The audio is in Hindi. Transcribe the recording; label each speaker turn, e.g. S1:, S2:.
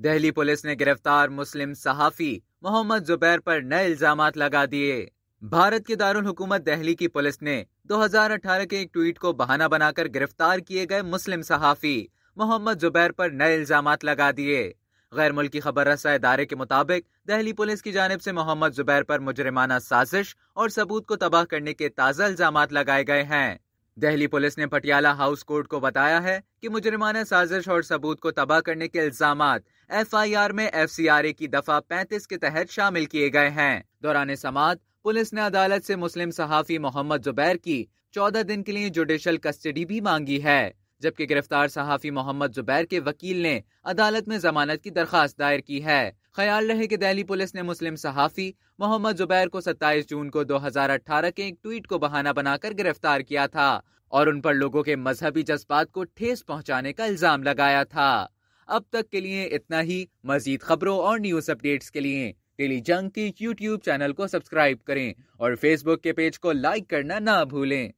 S1: दिल्ली पुलिस ने गिरफ्तार मुस्लिम सहाफी मोहम्मद जुबैर पर नए इल्जाम लगा दिए भारत के दारुल हुकूमत दिल्ली की पुलिस ने 2018 के एक ट्वीट को बहाना बनाकर गिरफ्तार किए गए मुस्लिम सहाफी मोहम्मद जुबैर पर नए इल्जाम लगा दिए गैर मुल्की खबर रसा इदारे के मुताबिक दिल्ली पुलिस की जानब से मोहम्मद जुबैर पर मुजरमाना साजिश और सबूत को तबाह करने के ताज़ा इल्जाम लगाए गए हैं दिल्ली पुलिस ने पटियाला हाउस कोर्ट को बताया है कि मुजरिमाना साजिश और सबूत को तबाह करने के इल्जाम आर में ए की दफा 35 के तहत शामिल किए गए हैं दौरान समात पुलिस ने अदालत से मुस्लिम सहाफी मोहम्मद जुबैर की 14 दिन के लिए जुडिशल कस्टडी भी मांगी है जबकि गिरफ्तार सहाफी मोहम्मद जुबैर के वकील ने अदालत में जमानत की दरखास्त दायर की है ख्याल रहे कि दिल्ली पुलिस ने मुस्लिम सहाफ़ी मोहम्मद जुबैर को 27 जून को 2018 के एक ट्वीट को बहाना बनाकर गिरफ्तार किया था और उन पर लोगों के मजहबी जज्बात को ठेस पहुंचाने का इल्ज़ाम लगाया था अब तक के लिए इतना ही मजीद खबरों और न्यूज़ अपडेट्स के लिए डेली जंग के यूट्यूब चैनल को सब्सक्राइब करें और फेसबुक के पेज को लाइक करना ना भूलें